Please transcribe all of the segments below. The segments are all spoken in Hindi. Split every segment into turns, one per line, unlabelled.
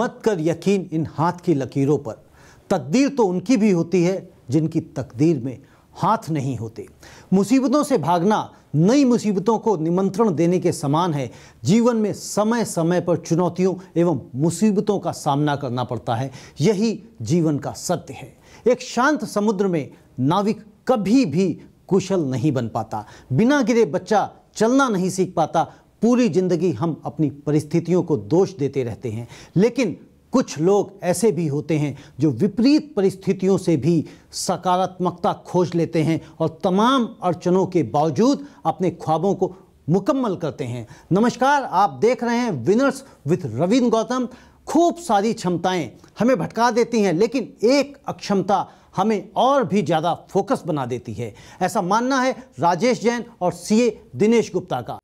मत कर यकीन इन हाथ की लकीरों पर तकदीर तो उनकी भी होती है जिनकी तकदीर में हाथ नहीं होते मुसीबतों से भागना नई मुसीबतों को निमंत्रण देने के समान है जीवन में समय समय पर चुनौतियों एवं मुसीबतों का सामना करना पड़ता है यही जीवन का सत्य है एक शांत समुद्र में नाविक कभी भी कुशल नहीं बन पाता बिना गिरे बच्चा चलना नहीं सीख पाता पूरी ज़िंदगी हम अपनी परिस्थितियों को दोष देते रहते हैं लेकिन कुछ लोग ऐसे भी होते हैं जो विपरीत परिस्थितियों से भी सकारात्मकता खोज लेते हैं और तमाम अड़चनों के बावजूद अपने ख्वाबों को मुकम्मल करते हैं नमस्कार आप देख रहे हैं विनर्स विथ रविंद्र गौतम खूब सारी क्षमताएं हमें भटका देती हैं लेकिन एक अक्षमता हमें और भी ज़्यादा फोकस बना देती है ऐसा मानना है राजेश जैन और सीए दिनेश गुप्ता का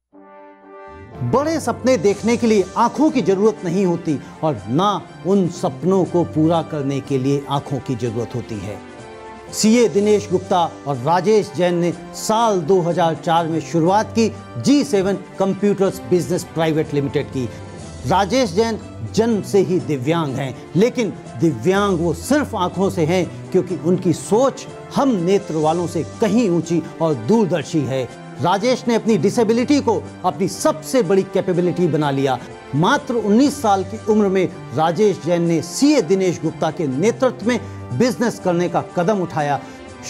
बड़े सपने देखने के लिए आंखों की ज़रूरत नहीं होती और ना उन सपनों को पूरा करने के लिए आंखों की ज़रूरत होती है सीए दिनेश गुप्ता और राजेश जैन ने साल 2004 में शुरुआत की G seven computers business private limited की राजेश जैन जन्म से ही दिव्यांग हैं लेकिन दिव्यांग वो सिर्फ आंखों से हैं क्योंकि उनकी सोच हम नेत्र वालों से कहीं ऊंची और दूरदर्शी है राजेश ने अपनी डिसेबिलिटी को अपनी सबसे बड़ी कैपेबिलिटी बना लिया मात्र 19 साल की उम्र में राजेश जैन ने सीए दिनेश गुप्ता के नेतृत्व में बिजनेस करने का कदम उठाया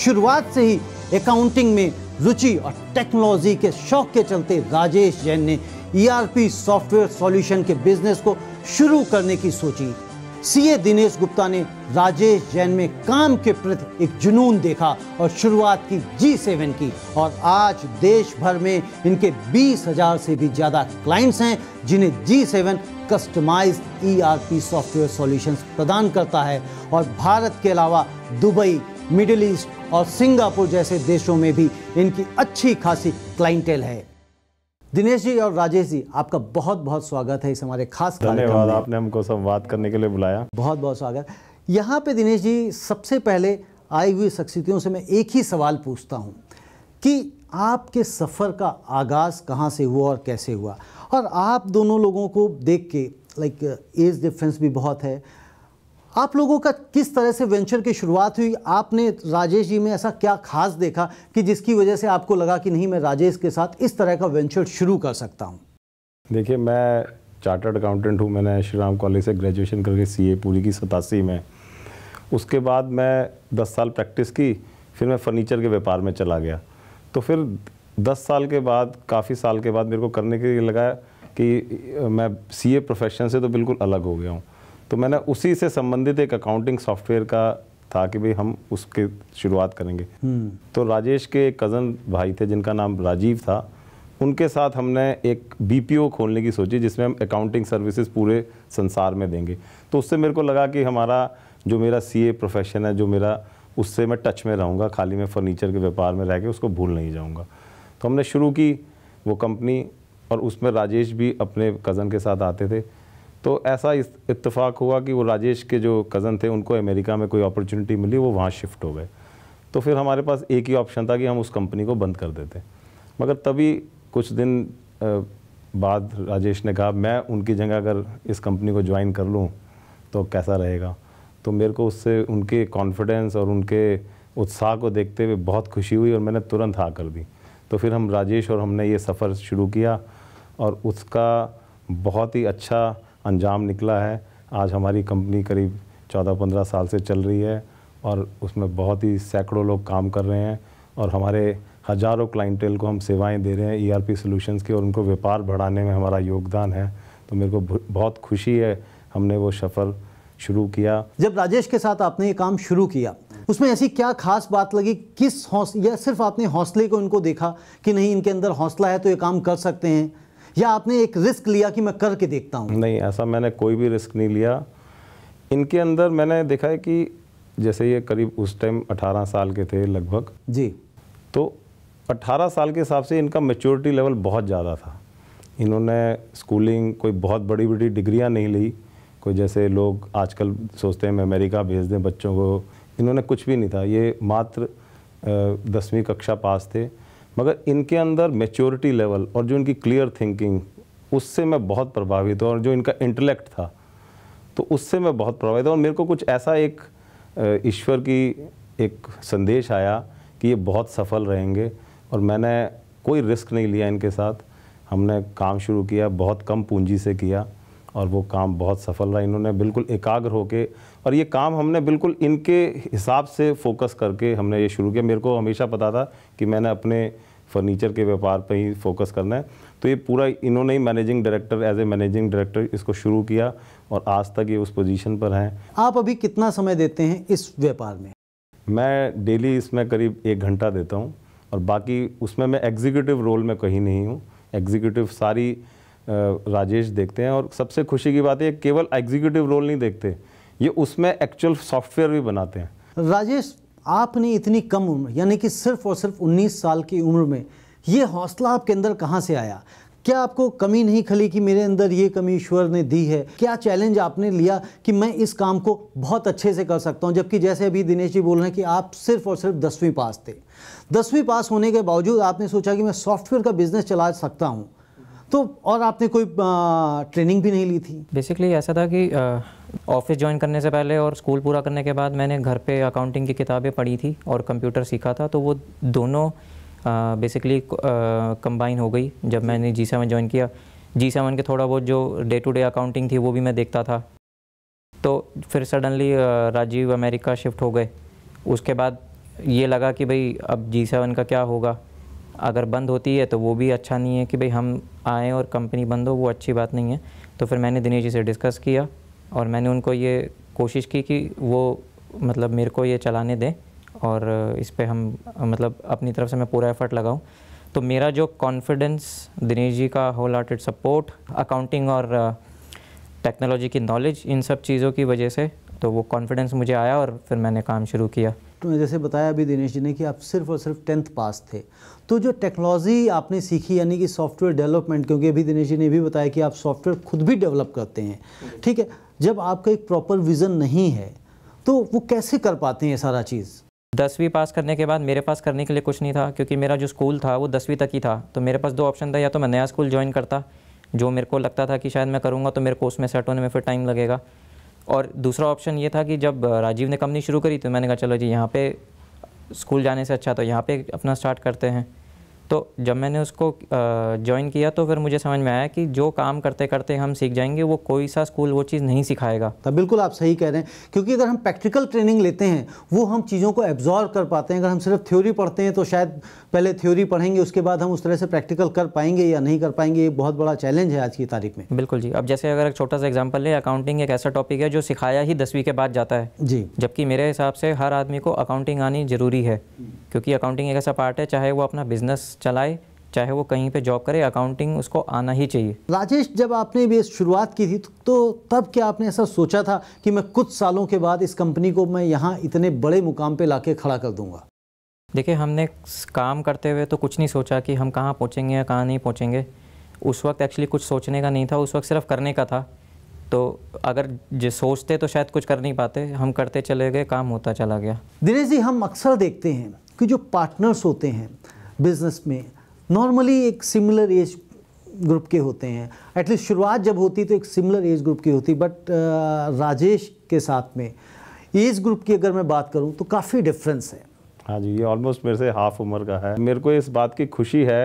शुरुआत से ही अकाउंटिंग में रुचि और टेक्नोलॉजी के शौक के चलते राजेश जैन ने ईआरपी सॉफ्टवेयर सॉल्यूशन के बिजनेस को शुरू करने की सोची सीए दिनेश गुप्ता ने राजेश जैन में काम के प्रति एक जुनून देखा और शुरुआत की जी सेवन की और आज देश भर में इनके बीस हजार से भी ज़्यादा क्लाइंट्स हैं जिन्हें G seven customize e software solutions प्रदान करता है और भारत के अलावा दुबई मिडिल ईस्ट और सिंगापुर जैसे देशों में भी इनकी अच्छी खासी क्लाइंटेल है दिनेश जी और राजेश जी आपका बहुत बहुत स्वागत है इस हमारे खास धन्यवाद आपने हमको संवाद
करने के लिए बुलाया
बहुत बहुत स्वागत यहाँ पे दिनेश जी सबसे पहले आई हुई शख्सियतों से मैं एक ही सवाल पूछता हूँ कि आपके सफ़र का आगाज़ कहाँ से हुआ और कैसे हुआ और आप दोनों लोगों को देख के लाइक एज डिफ्रेंस भी बहुत है आप लोगों का किस तरह से वेंचर की शुरुआत हुई आपने राजेश जी में ऐसा क्या खास देखा कि जिसकी वजह से आपको लगा कि नहीं मैं राजेश के साथ इस तरह का वेंचर शुरू कर सकता हूँ
देखिए मैं चार्टर्ड अकाउंटेंट हूँ मैंने श्रीराम कॉलेज से ग्रेजुएशन करके ए पूरी की सतासी में उसके बाद मैं दस साल प्रैक्टिस की फिर मैं फर्नीचर के व्यापार में चला गया तो फिर दस साल के बाद काफ़ी साल के बाद मेरे को करने के लिए लगा कि मैं सीए प्रोफेशन से तो बिल्कुल अलग हो गया हूँ तो मैंने उसी से संबंधित एक अकाउंटिंग सॉफ्टवेयर का था कि भाई हम उसके शुरुआत करेंगे हम्म। तो राजेश के कज़न भाई थे जिनका नाम राजीव था उनके साथ हमने एक बी खोलने की सोची जिसमें हम अकाउंटिंग सर्विसेज पूरे संसार में देंगे तो उससे मेरे को लगा कि हमारा जो मेरा सी प्रोफेशन है जो मेरा उससे मैं टच में रहूँगा खाली मैं फर्नीचर के व्यापार में रह के उसको भूल नहीं जाऊँगा तो हमने शुरू की वो कंपनी और उसमें राजेश भी अपने कज़न के साथ आते थे तो ऐसा इतफाक़ हुआ कि वो राजेश के जो कज़न थे उनको अमेरिका में कोई अपॉर्चुनिटी मिली वो वहाँ शिफ्ट हो गए तो फिर हमारे पास एक ही ऑप्शन था कि हम उस कंपनी को बंद कर देते मगर तभी कुछ दिन बाद राजेश ने कहा मैं उनकी जगह अगर इस कंपनी को ज्वाइन कर लूँ तो कैसा रहेगा तो मेरे को उससे उनके कॉन्फिडेंस और उनके उत्साह को देखते हुए बहुत खुशी हुई और मैंने तुरंत हाँ कर दी तो फिर हम राजेश और हमने ये सफ़र शुरू किया और उसका बहुत ही अच्छा अंजाम निकला है आज हमारी कंपनी करीब 14-15 साल से चल रही है और उसमें बहुत ही सैकड़ों लोग काम कर रहे हैं और हमारे हज़ारों क्लाइंटेल को हम सेवाएं दे रहे हैं ईआरपी e सॉल्यूशंस की और उनको व्यापार बढ़ाने में हमारा योगदान है तो मेरे को बहुत खुशी है हमने वो सफ़र शुरू किया जब राजेश के साथ आपने ये काम शुरू किया
उसमें ऐसी क्या खास बात लगी किस हौस या सिर्फ आपने हौसले को इनको देखा कि नहीं इनके अंदर हौसला है तो ये काम कर सकते हैं या आपने एक रिस्क लिया कि मैं करके देखता
हूँ नहीं ऐसा मैंने कोई भी रिस्क नहीं लिया इनके अंदर मैंने देखा है कि जैसे ये करीब उस टाइम 18 साल के थे लगभग जी तो 18 साल के हिसाब से इनका मेच्योरिटी लेवल बहुत ज़्यादा था इन्होंने स्कूलिंग कोई बहुत बड़ी बड़ी डिग्रियाँ नहीं ली कोई जैसे लोग आजकल सोचते हैं अमेरिका भेज दें बच्चों को इन्होंने कुछ भी नहीं था ये मात्र दसवीं कक्षा पास थे मगर इनके अंदर मेच्योरिटी लेवल और जो इनकी क्लियर थिंकिंग उससे मैं बहुत प्रभावित हूँ और जो इनका इंटेलेक्ट था तो उससे मैं बहुत प्रभावित हूँ और मेरे को कुछ ऐसा एक ईश्वर की एक संदेश आया कि ये बहुत सफल रहेंगे और मैंने कोई रिस्क नहीं लिया इनके साथ हमने काम शुरू किया बहुत कम पूंजी से किया और वो काम बहुत सफल रहा इन्होंने बिल्कुल एकाग्र होके और ये काम हमने बिल्कुल इनके हिसाब से फोकस करके हमने ये शुरू किया मेरे को हमेशा पता था कि मैंने अपने फर्नीचर के व्यापार पर ही फोकस करना है तो ये पूरा इन्होंने ही managing director as a managing director इसको शुरू किया और आज तक ये उस पोजीशन पर हैं
आप अभी कितना समय देते हैं इस व्यापार में
मैं डेली इसमें करीब एक घंटा देता हूँ और बाकी उसमें मैं एग्जीक्यूटिव रोल में कहीं नहीं हूँ एग्जीक्यूटिव सारी राजेश देखते हैं और सबसे खुशी की बात है केवल एग्जीक्यूटिव रोल नहीं देखते ये उसमें एक्चुअल सॉफ्टवेयर भी बनाते हैं
राजेश आपने इतनी कम उम्र यानी कि सिर्फ और सिर्फ 19 साल की उम्र में ये हौसला आपके अंदर कहाँ से आया क्या आपको कमी नहीं खली कि मेरे अंदर ये कमी ईश्वर ने दी है क्या चैलेंज आपने लिया कि मैं इस काम को बहुत अच्छे से कर सकता हूँ जबकि जैसे अभी दिनेश जी बोल रहे हैं कि आप सिर्फ और सिर्फ दसवीं पास थे दसवीं पास होने के बावजूद आपने सोचा कि मैं सॉफ्टवेयर का बिजनेस चला सकता हूँ तो और आपने कोई ट्रेनिंग
भी नहीं ली थी बेसिकली ऐसा था कि ऑफिस ज्वाइन करने से पहले और स्कूल पूरा करने के बाद मैंने घर पे अकाउंटिंग की किताबें पढ़ी थी और कंप्यूटर सीखा था तो वो दोनों बेसिकली कंबाइन हो गई जब मैंने जी सेवन ज्वाइन किया जी सेवन के थोड़ा बहुत जो डे टू डे अकाउंटिंग थी वो भी मैं देखता था तो फिर सडनली राजीव अमेरिका शिफ्ट हो गए उसके बाद ये लगा कि भाई अब जी सेवन का क्या होगा अगर बंद होती है तो वो भी अच्छा नहीं है कि भाई हम आएँ और कंपनी बंद हो वो अच्छी बात नहीं है तो फिर मैंने दिनेश जी से डिस्कस किया और मैंने उनको ये कोशिश की कि वो मतलब मेरे को ये चलाने दें और इस पर हम मतलब अपनी तरफ से मैं पूरा एफर्ट लगाऊँ तो मेरा जो कॉन्फिडेंस दिनेश जी का होल हार्टेड सपोर्ट अकाउंटिंग और टेक्नोलॉजी की नॉलेज इन सब चीज़ों की वजह से तो वो कॉन्फिडेंस मुझे आया और फिर मैंने काम शुरू किया
जैसे बताया अभी दिनेश जी ने कि आप सिर्फ और सिर्फ टेंथ पास थे तो जो टेक्नोलॉजी आपने सीखी यानी कि सॉफ्टवेयर डेवलपमेंट क्योंकि अभी दिनेश जी ने भी बताया कि आप सॉफ्टवेयर खुद भी डेवलप करते हैं ठीक है जब आपका एक प्रॉपर विज़न नहीं है तो वो कैसे कर पाते हैं सारा
चीज़ दसवीं पास करने के बाद मेरे पास करने के लिए कुछ नहीं था क्योंकि मेरा जो स्कूल था वो दसवीं तक ही था तो मेरे पास दो ऑप्शन था या तो मैं नया स्कूल ज्वाइन करता जो मेरे को लगता था कि शायद मैं करूँगा तो मेरे को उसमें सेट होने में फिर टाइम लगेगा और दूसरा ऑप्शन ये था कि जब राजीव ने कंपनी शुरू करी तो मैंने कहा चलो जी यहाँ पे स्कूल जाने से अच्छा तो यहाँ पे अपना स्टार्ट करते हैं तो जब मैंने उसको ज्वाइन किया तो फिर मुझे समझ में आया कि जो काम करते करते हम सीख जाएंगे वो कोई सा स्कूल वो चीज़ नहीं सिखाएगा
तो बिल्कुल आप सही कह रहे हैं क्योंकि अगर हम प्रैक्टिकल ट्रेनिंग लेते हैं वो हम चीज़ों को एब्जॉर्व कर पाते हैं अगर हम सिर्फ थ्योरी पढ़ते हैं तो शायद पहले थ्योरी पढ़ेंगे उसके बाद हम उस तरह से प्रैक्टिकल कर पाएंगे या नहीं कर पाएंगे ये बहुत बड़ा चैलेंज है आज की तारीख में
बिल्कुल जी अब जैसे अगर एक छोटा सा एग्जाम्पल लें अकाउंटिंग एक ऐसा टॉपिक है जो सिखाया ही दसवीं के बाद जाता है जी जबकि मेरे हिसाब से हर आदमी को अकाउंटिंग आनी ज़रूरी है क्योंकि अकाउंटिंग एक ऐसा पार्ट है चाहे वो अपना बिजनेस चलाए चाहे वो कहीं पे जॉब करे अकाउंटिंग उसको आना ही चाहिए
राजेश जब आपने भी शुरुआत की थी तो तब क्या आपने ऐसा सोचा था कि मैं कुछ सालों के बाद इस कंपनी को मैं यहाँ इतने बड़े मुकाम
पे लाके खड़ा कर दूंगा देखिए हमने काम करते हुए तो कुछ नहीं सोचा कि हम कहाँ पहुँचेंगे या कहाँ नहीं पहुँचेंगे उस वक्त एक्चुअली कुछ सोचने का नहीं था उस वक्त सिर्फ करने का था तो अगर जो सोचते तो शायद कुछ कर नहीं पाते हम करते चले गए काम होता चला गया
दिनेश जी हम अक्सर देखते हैं कि जो पार्टनर्स होते हैं बिजनेस में नॉर्मली एक सिमिलर एज ग्रुप के होते हैं एटलीस्ट शुरुआत जब होती तो एक सिमिलर एज ग्रुप की होती बट uh, राजेश के साथ में एज ग्रुप की अगर मैं बात करूं तो काफ़ी
डिफरेंस है हाँ जी ये ऑलमोस्ट मेरे से हाफ उम्र का है मेरे को इस बात की खुशी है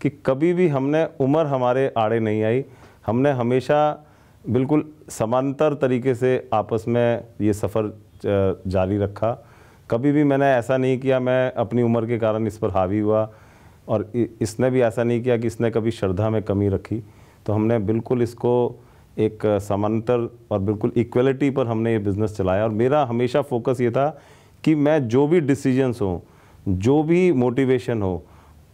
कि कभी भी हमने उम्र हमारे आड़े नहीं आई हमने हमेशा बिल्कुल समांतर तरीके से आपस में ये सफ़र जारी रखा कभी भी मैंने ऐसा नहीं किया मैं अपनी उम्र के कारण इस पर हावी हुआ और इसने भी ऐसा नहीं किया कि इसने कभी श्रद्धा में कमी रखी तो हमने बिल्कुल इसको एक समांतर और बिल्कुल इक्वलिटी पर हमने ये बिज़नेस चलाया और मेरा हमेशा फोकस ये था कि मैं जो भी डिसीजंस हो जो भी मोटिवेशन हो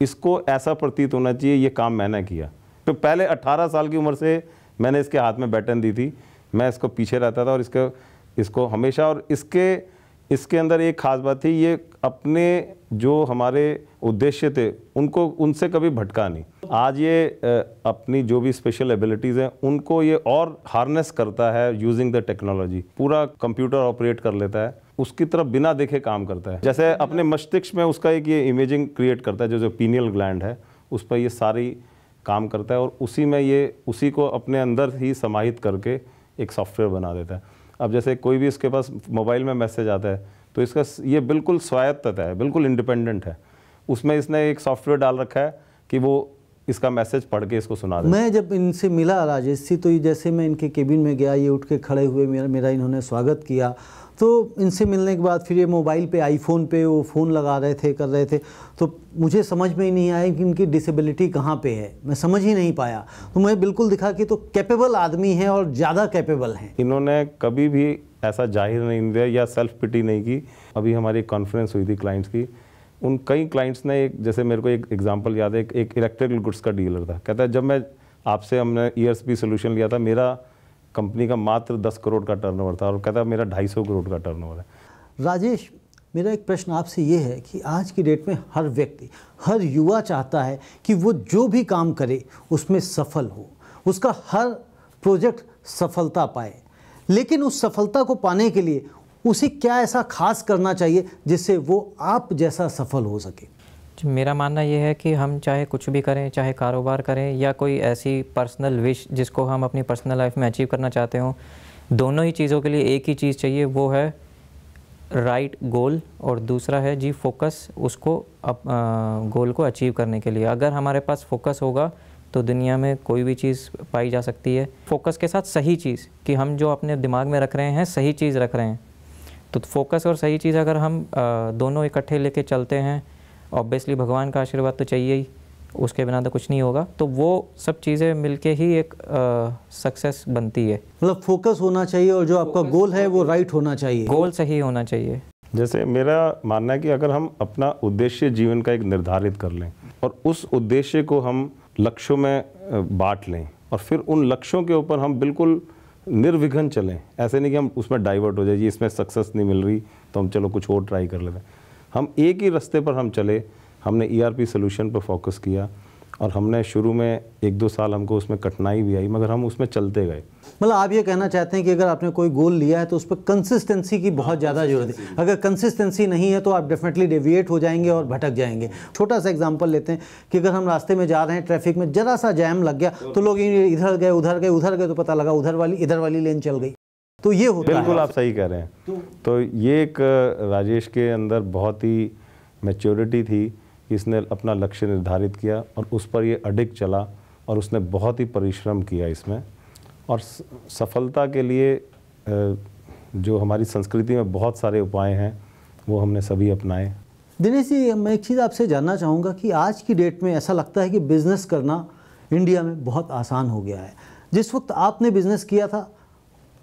इसको ऐसा प्रतीत होना चाहिए ये काम मैंने किया तो पहले 18 साल की उम्र से मैंने इसके हाथ में बैटन दी थी मैं इसको पीछे रहता था और इसके इसको हमेशा और इसके इसके अंदर एक खास बात थी ये अपने जो हमारे उद्देश्य थे उनको उनसे कभी भटका नहीं आज ये अपनी जो भी स्पेशल एबिलिटीज़ हैं उनको ये और हार्नेस करता है यूजिंग द टेक्नोलॉजी पूरा कंप्यूटर ऑपरेट कर लेता है उसकी तरफ बिना देखे काम करता है जैसे अपने मस्तिष्क में उसका एक ये इमेजिंग क्रिएट करता है जो जो पीनियल ग्लैंड है उस पर ये सारी काम करता है और उसी में ये उसी को अपने अंदर ही समाहित करके एक सॉफ्टवेयर बना देता है अब जैसे कोई भी इसके पास मोबाइल में मैसेज आता है तो इसका ये बिल्कुल स्वायत्तता है बिल्कुल इंडिपेंडेंट है उसमें इसने एक सॉफ्टवेयर डाल रखा है कि वो इसका मैसेज पढ़ के इसको सुना दे मैं
जब इनसे मिला राजेश जी तो जैसे मैं इनके केबिन में गया ये उठ के खड़े हुए मेरा मेरा इन्होंने स्वागत किया तो इनसे मिलने के बाद फिर ये मोबाइल पे आईफोन पे वो फ़ोन लगा रहे थे कर रहे थे तो मुझे समझ में ही नहीं आया कि इनकी डिसेबिलिटी कहाँ पे है मैं समझ ही नहीं पाया तो मैं बिल्कुल दिखा कि तो कैपेबल आदमी हैं और ज़्यादा
कैपेबल हैं इन्होंने कभी भी ऐसा जाहिर नहीं दिया या सेल्फ पिटी नहीं की अभी हमारी कॉन्फ्रेंस हुई थी क्लाइंट्स की उन कई क्लाइंट्स ने एक जैसे मेरे को एक एग्ज़ाम्पल याद है एक इलेक्ट्रिकल गुड्स का डीलर था कहता है जब मैं आपसे हमने ईयर्स एस सोल्यूशन लिया था मेरा कंपनी का मात्र दस करोड़ का टर्नओवर था और कहता मेरा ढाई सौ करोड़ का टर्नओवर है राजेश
मेरा एक प्रश्न आपसे ये है कि आज की डेट में हर व्यक्ति हर युवा चाहता है कि वो जो भी काम करे उसमें सफल हो उसका हर प्रोजेक्ट सफलता पाए लेकिन उस सफलता को पाने के लिए उसे क्या ऐसा खास करना चाहिए जिससे वो आप जैसा सफल हो सके
तो मेरा मानना यह है कि हम चाहे कुछ भी करें चाहे कारोबार करें या कोई ऐसी पर्सनल विश जिसको हम अपनी पर्सनल लाइफ में अचीव करना चाहते हों दोनों ही चीज़ों के लिए एक ही चीज़ चाहिए वो है राइट right गोल और दूसरा है जी फोकस उसको अप, आ, गोल को अचीव करने के लिए अगर हमारे पास फोकस होगा तो दुनिया में कोई भी चीज़ पाई जा सकती है फोकस के साथ सही चीज़ कि हम जो अपने दिमाग में रख रहे हैं सही चीज़ रख रहे हैं तो फोकस और सही चीज़ अगर हम आ, दोनों इकट्ठे लेके चलते हैं ऑब्वियसली भगवान का आशीर्वाद तो चाहिए ही उसके बिना तो कुछ नहीं होगा तो वो सब चीज़ें मिलके ही एक सक्सेस बनती है मतलब
फोकस होना चाहिए और जो आपका गोल है वो राइट होना चाहिए गोल सही होना चाहिए
जैसे मेरा मानना है कि अगर हम अपना उद्देश्य जीवन का एक निर्धारित कर लें और उस उद्देश्य को हम लक्ष्यों में बांट लें और फिर उन लक्ष्यों के ऊपर हम बिल्कुल निर्विघ्न चलें ऐसे नहीं कि हम उसमें डाइवर्ट हो जाए इसमें सक्सेस नहीं मिल रही तो हम चलो कुछ और ट्राई कर लेते हैं हम एक ही रास्ते पर हम चले हमने ईआरपी e सॉल्यूशन पर फोकस किया और हमने शुरू में एक दो साल हमको उसमें कठिनाई भी आई मगर हम उसमें चलते गए मतलब आप ये कहना
चाहते हैं कि अगर आपने कोई गोल लिया है तो उस पर कंसिस्टेंसी की बहुत ज़्यादा जरूरत है अगर कंसिस्टेंसी नहीं है तो आप डेफिनेटली डेविएट हो जाएंगे और भटक जाएंगे छोटा सा एग्जाम्पल लेते हैं कि अगर हम रास्ते में जा रहे हैं ट्रैफिक में ज़रा सा जैम लग गया तो, तो लोग इधर गए उधर गए उधर गए तो पता लगा उधर वाली इधर वाली लेन चल गई
तो ये होता बिल्कुल आप सही कह रहे हैं तो, तो ये एक राजेश के अंदर बहुत ही मेच्योरिटी थी इसने अपना लक्ष्य निर्धारित किया और उस पर ये अडिक चला और उसने बहुत ही परिश्रम किया इसमें और सफलता के लिए जो हमारी संस्कृति में बहुत सारे उपाय हैं वो हमने सभी अपनाए
दिनेश जी मैं एक चीज़ आपसे जानना चाहूँगा कि आज की डेट में ऐसा लगता है कि बिज़नेस करना इंडिया में बहुत आसान हो गया है जिस वक्त आपने बिज़नेस किया था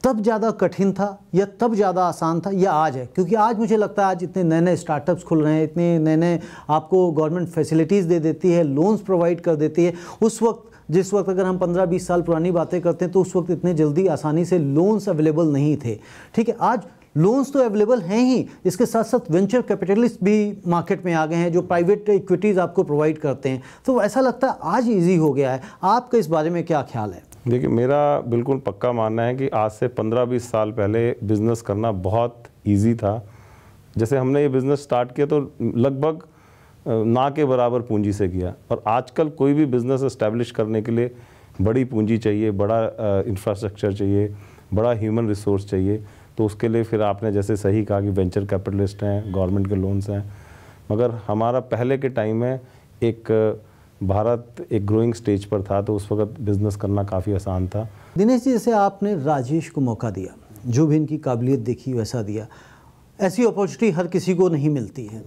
तब ज़्यादा कठिन था या तब ज़्यादा आसान था या आज है क्योंकि आज मुझे लगता है आज इतने नए नए स्टार्टअप्स खुल रहे हैं इतने नए नए आपको गवर्नमेंट फैसिलिटीज़ दे देती है लोन्स प्रोवाइड कर देती है उस वक्त जिस वक्त अगर हम 15-20 साल पुरानी बातें करते हैं तो उस वक्त इतने जल्दी आसानी से लोन्स अवेलेबल नहीं थे ठीक है आज लोन्स तो अवेलेबल हैं ही इसके साथ साथ वेंचर कैपिटलिस्ट भी मार्केट में आ गए हैं जो प्राइवेट इक्विटीज़ आपको प्रोवाइड करते हैं तो ऐसा लगता है आज ईजी हो गया है आपका इस बारे में क्या ख्याल है
देखिए मेरा बिल्कुल पक्का मानना है कि आज से 15-20 साल पहले बिज़नेस करना बहुत इजी था जैसे हमने ये बिज़नेस स्टार्ट किया तो लगभग ना के बराबर पूंजी से किया और आजकल कोई भी बिज़नेस इस्टेब्लिश करने के लिए बड़ी पूंजी चाहिए बड़ा इंफ्रास्ट्रक्चर चाहिए बड़ा ह्यूमन रिसोर्स चाहिए तो उसके लिए फिर आपने जैसे सही कहा कि वेंचर कैपिटलिस्ट हैं गवर्नमेंट के लोन्स हैं मगर हमारा पहले के टाइम में एक भारत एक ग्रोइंग स्टेज पर था तो उस वक्त बिजनेस करना काफ़ी आसान था
दिनेश जी जैसे आपने राजेश को मौका दिया जो भी इनकी काबिलियत देखी वैसा दिया ऐसी अपॉर्चुनिटी हर किसी को नहीं मिलती है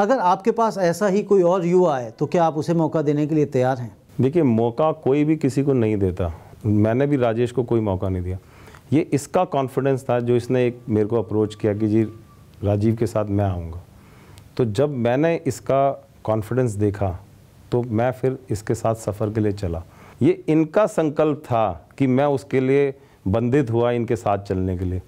अगर
आपके पास ऐसा ही
कोई और युवा है तो क्या आप उसे मौका
देने के लिए तैयार हैं देखिए मौका कोई भी किसी को नहीं देता मैंने भी राजेश को कोई मौका नहीं दिया ये इसका कॉन्फिडेंस था जो इसने एक मेरे को अप्रोच किया कि जी राजीव के साथ मैं आऊँगा तो जब मैंने इसका कॉन्फिडेंस देखा तो मैं फिर इसके साथ सफ़र के लिए चला ये इनका संकल्प था कि मैं उसके लिए बंधित हुआ इनके साथ चलने के लिए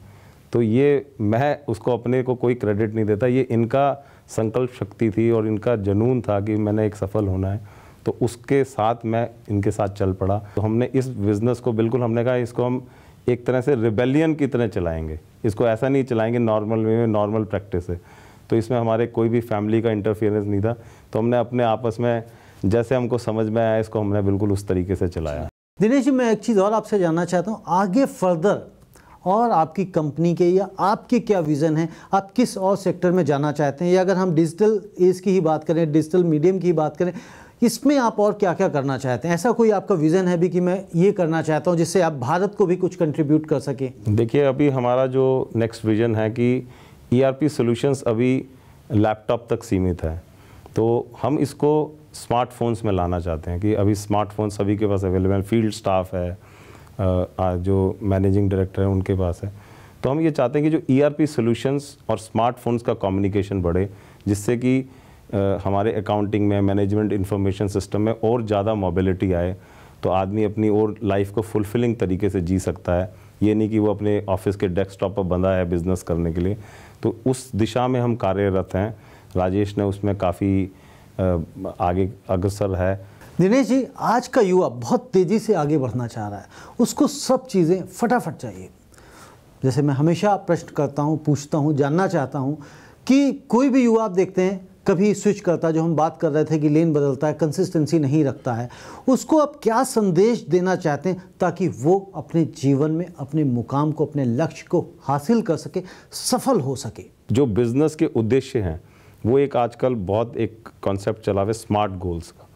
तो ये मैं उसको अपने को कोई क्रेडिट नहीं देता ये इनका संकल्प शक्ति थी और इनका जनून था कि मैंने एक सफल होना है तो उसके साथ मैं इनके साथ चल पड़ा तो हमने इस बिज़नेस को बिल्कुल हमने कहा इसको हम एक तरह से रिबेलियन की तरह चलाएंगे इसको ऐसा नहीं चलाएंगे नॉर्मल वे में नॉर्मल प्रैक्टिस है तो इसमें हमारे कोई भी फैमिली का इंटरफेरेंस नहीं था तो हमने अपने आपस में जैसे हमको समझ में आया इसको हमने बिल्कुल उस तरीके से चलाया
दिनेश जी मैं एक चीज़ और आपसे जानना चाहता हूँ आगे फर्दर और आपकी कंपनी के या आपके क्या विज़न है आप किस और सेक्टर में जाना चाहते हैं या अगर हम डिजिटल एज की ही बात करें डिजिटल मीडियम की ही बात करें इसमें आप और क्या क्या करना चाहते हैं ऐसा कोई आपका विज़न है भी कि मैं ये करना चाहता हूँ जिससे आप भारत को भी कुछ कंट्रीब्यूट कर
सकें देखिए अभी हमारा जो नेक्स्ट विज़न है कि ई आर पी अभी लैपटॉप तक सीमित है तो हम इसको स्मार्टफोन्स में लाना चाहते हैं कि अभी स्मार्टफोन सभी के पास अवेलेबल है फील्ड स्टाफ है जो मैनेजिंग डायरेक्टर हैं उनके पास है तो हम ये चाहते हैं कि जो ई आर पी सोल्यूशंस और स्मार्टफोन्स का कम्युनिकेशन बढ़े जिससे कि हमारे अकाउंटिंग में मैनेजमेंट इन्फॉर्मेशन सिस्टम में और ज़्यादा मोबिलिटी आए तो आदमी अपनी और लाइफ को फुलफिलिंग तरीके से जी सकता है ये नहीं कि वो अपने ऑफिस के डेस्कटॉप पर बंधा है बिज़नेस करने के लिए तो उस दिशा में हम कार्यरत हैं राजेश ने उसमें काफ़ी आगे अग्रसर है दिनेश
जी आज का युवा बहुत तेज़ी से आगे बढ़ना चाह रहा है उसको सब चीज़ें फटाफट चाहिए जैसे मैं हमेशा प्रश्न करता हूँ पूछता हूँ जानना चाहता हूँ कि कोई भी युवा आप देखते हैं कभी स्विच करता है जो हम बात कर रहे थे कि लेन बदलता है कंसिस्टेंसी नहीं रखता है उसको आप क्या संदेश देना चाहते हैं ताकि वो अपने जीवन में अपने मुकाम को अपने लक्ष्य को हासिल कर सके सफल हो सके
जो बिज़नेस के उद्देश्य हैं वो एक आजकल बहुत एक कॉन्सेप्ट चला हुआ है स्मार्ट गोल्स का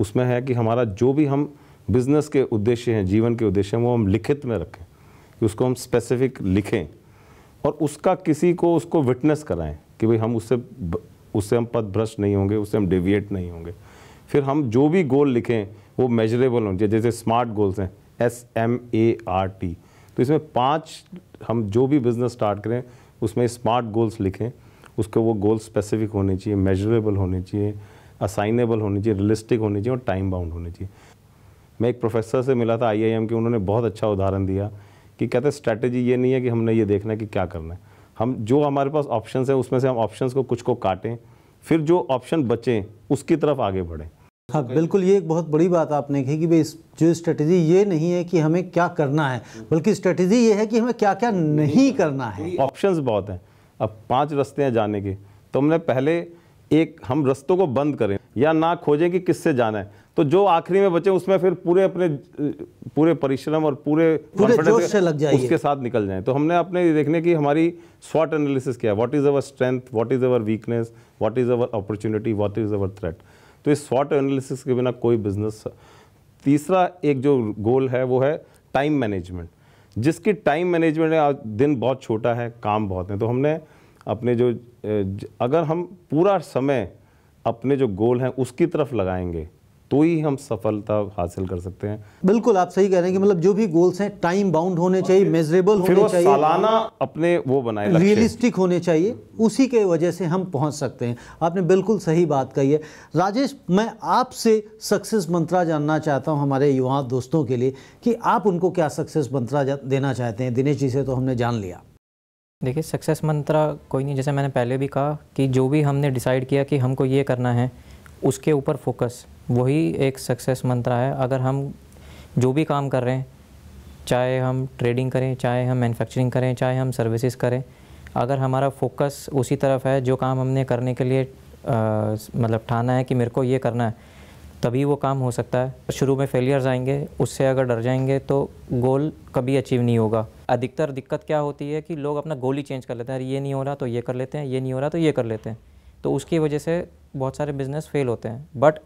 उसमें है कि हमारा जो भी हम बिजनेस के उद्देश्य हैं जीवन के उद्देश्य हैं वो हम लिखित में रखें कि उसको हम स्पेसिफिक लिखें और उसका किसी को उसको विटनेस कराएं कि भाई हम उससे उससे हम पद भ्रष्ट नहीं होंगे उससे हम डेविएट नहीं होंगे फिर हम जो भी गोल लिखें वो मेजरेबल होंगे जैसे स्मार्ट गोल्स हैं S M A R T तो इसमें पांच हम जो भी बिज़नेस स्टार्ट करें उसमें स्मार्ट गोल्स लिखें उसके वो गोल स्पेसिफिक होने चाहिए मेजरेबल होने चाहिए असाइनेबल होने चाहिए रियलिस्टिक होने चाहिए और टाइम बाउंड होने चाहिए मैं एक प्रोफेसर से मिला था आईआईएम के उन्होंने बहुत अच्छा उदाहरण दिया कि कहते हैं स्ट्रैटेजी ये नहीं है कि हमने ये देखना है कि क्या करना है हम जो हमारे पास ऑप्शन है उसमें से हम ऑप्शन को कुछ को काटें फिर जो ऑप्शन बचें उसकी तरफ आगे बढ़ें
हाँ बिल्कुल ये एक बहुत बड़ी बात आपने कही कि भाई जो स्ट्रेटेजी ये नहीं है कि हमें क्या करना है बल्कि स्ट्रेटेजी ये है कि हमें क्या क्या नहीं करना
है ऑप्शंस बहुत हैं अब पांच रास्ते हैं जाने के तो हमने पहले एक हम रस्तों को बंद करें या ना खोजें कि किससे जाना है तो जो आखिरी में बचे उसमें फिर पूरे अपने पूरे परिश्रम और पूरे पूरे जोश से लग जाए उसके साथ निकल जाएं तो हमने अपने देखने की हमारी स्वॉट एनालिसिस किया what is our strength what is our weakness what is our opportunity what is our threat तो इस स्वॉट एनालिसिस के बिना कोई बिजनेस तीसरा एक जो गोल है वो है टाइम मैनेजमेंट जिसकी टाइम मैनेजमेंट है आज दिन बहुत छोटा है काम बहुत है तो हमने अपने जो अगर हम पूरा समय अपने जो गोल हैं उसकी तरफ लगाएंगे तो ही हम सफलता हासिल कर सकते हैं
बिल्कुल आप सही कह रहे हैं कि मतलब जो भी गोल्स हैं टाइम बाउंड होने चाहिए मेजरेबल होने चाहिए सालाना
अपने वो बनाए रियलिस्टिक
होने चाहिए उसी के वजह से हम पहुंच सकते हैं आपने बिल्कुल सही बात कही है राजेश मैं आपसे सक्सेस मंत्रा जानना चाहता हूँ हमारे युवा दोस्तों के लिए कि आप उनको क्या सक्सेस मंत्रा देना चाहते
हैं दिनेश जी से तो हमने जान लिया देखिए सक्सेस मंत्रा कोई नहीं जैसे मैंने पहले भी कहा कि जो भी हमने डिसाइड किया कि हमको ये करना है उसके ऊपर फोकस वही एक सक्सेस मंत्रा है अगर हम जो भी काम कर रहे हैं चाहे हम ट्रेडिंग करें चाहे हम मैन्युफैक्चरिंग करें चाहे हम सर्विसेज करें अगर हमारा फोकस उसी तरफ है जो काम हमने करने के लिए आ, मतलब ठाना है कि मेरे को ये करना है तभी वो काम हो सकता है शुरू में फेलियर्स आएंगे उससे अगर डर जाएंगे तो गोल कभी अचीव नहीं होगा अधिकतर दिक्कत क्या होती है कि लोग अपना गोल ही चेंज कर लेते हैं अरे ये नहीं हो रहा तो ये कर लेते हैं ये नहीं हो रहा तो ये कर लेते हैं तो उसकी वजह से बहुत सारे बिज़नेस फेल होते हैं बट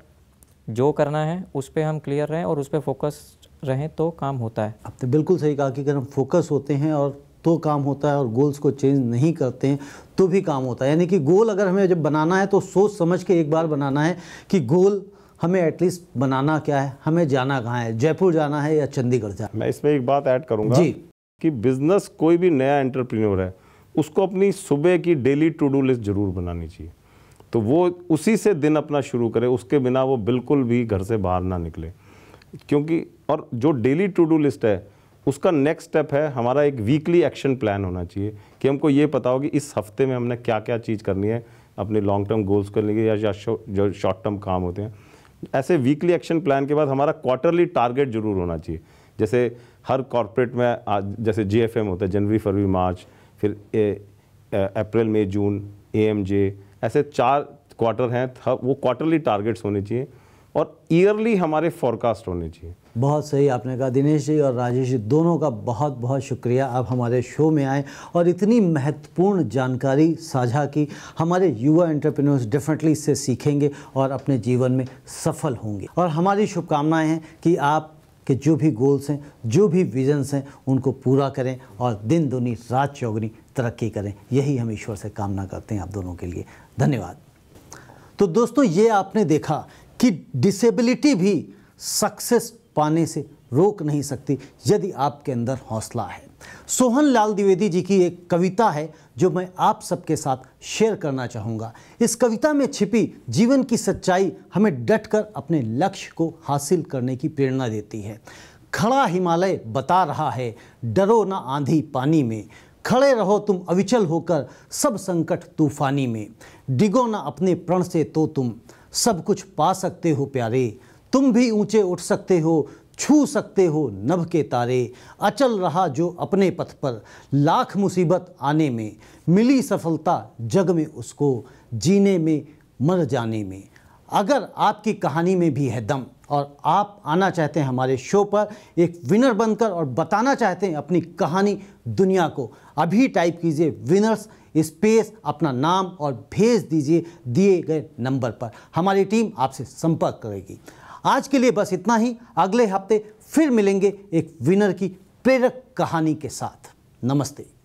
जो करना है उस पर हम क्लियर रहें और उस पर फोकस रहें तो काम होता है
आपने बिल्कुल सही कहा कि अगर हम फोकस होते हैं और तो काम होता है और गोल्स को चेंज नहीं करते हैं तो भी काम होता है यानी कि गोल अगर हमें जब बनाना है तो सोच समझ के एक बार बनाना है कि गोल हमें एटलीस्ट बनाना क्या है हमें जाना कहाँ है जयपुर जाना है या चंडीगढ़ जाना
मैं इसमें एक बात ऐड करूँगा जी कि बिजनेस कोई भी नया एंटरप्रीन्योर है उसको अपनी सुबह की डेली टू डू लिस्ट जरूर बनानी चाहिए तो वो उसी से दिन अपना शुरू करे उसके बिना वो बिल्कुल भी घर से बाहर ना निकले क्योंकि और जो डेली टू डू लिस्ट है उसका नेक्स्ट स्टेप है हमारा एक वीकली एक्शन प्लान होना चाहिए कि हमको ये पता हो कि इस हफ्ते में हमने क्या क्या चीज़ करनी है अपने लॉन्ग टर्म गोल्स करने के या, या जो शॉर्ट टर्म काम होते हैं ऐसे वीकली एक्शन प्लान के बाद हमारा क्वार्टरली टारगेट जरूर होना चाहिए जैसे हर कॉरपोरेट में आज जैसे जी होता है जनवरी फरवरी मार्च फिर अप्रैल मई जून ए ऐसे चार क्वार्टर हैं वो क्वार्टरली टारगेट्स होने चाहिए और ईयरली हमारे फॉरकास्ट होने चाहिए
बहुत सही आपने कहा दिनेश जी और राजेश जी दोनों का बहुत बहुत शुक्रिया आप हमारे शो में आए और इतनी महत्वपूर्ण जानकारी साझा की हमारे युवा एंटरप्रेन्योर्स डेफिनेटली इससे सीखेंगे और अपने जीवन में सफल होंगे और हमारी शुभकामनाएं हैं कि आप कि जो भी गोल्स हैं जो भी विजन्स हैं उनको पूरा करें और दिन दुनी रात चौगनी तरक्की करें यही हम ईश्वर से कामना करते हैं आप दोनों के लिए धन्यवाद तो दोस्तों ये आपने देखा कि डिसेबिलिटी भी सक्सेस पाने से रोक नहीं सकती यदि आपके अंदर हौसला है सोहन लाल द्विवेदी जी की एक कविता है जो मैं आप सबके साथ शेयर करना चाहूँगा इस कविता में छिपी जीवन की सच्चाई हमें डटकर अपने लक्ष्य को हासिल करने की प्रेरणा देती है खड़ा हिमालय बता रहा है डरो ना आंधी पानी में खड़े रहो तुम अविचल होकर सब संकट तूफानी में डिगो ना अपने प्रण से तो तुम सब कुछ पा सकते हो प्यारे तुम भी ऊंचे उठ सकते हो छू सकते हो नभ के तारे अचल रहा जो अपने पथ पर लाख मुसीबत आने में मिली सफलता जग में उसको जीने में मर जाने में अगर आपकी कहानी में भी है दम और आप आना चाहते हैं हमारे शो पर एक विनर बनकर और बताना चाहते हैं अपनी कहानी दुनिया को अभी टाइप कीजिए विनर्स स्पेस अपना नाम और भेज दीजिए दिए गए नंबर पर हमारी टीम आपसे संपर्क करेगी आज के लिए बस इतना ही अगले हफ्ते फिर मिलेंगे एक विनर की प्रेरक कहानी के साथ नमस्ते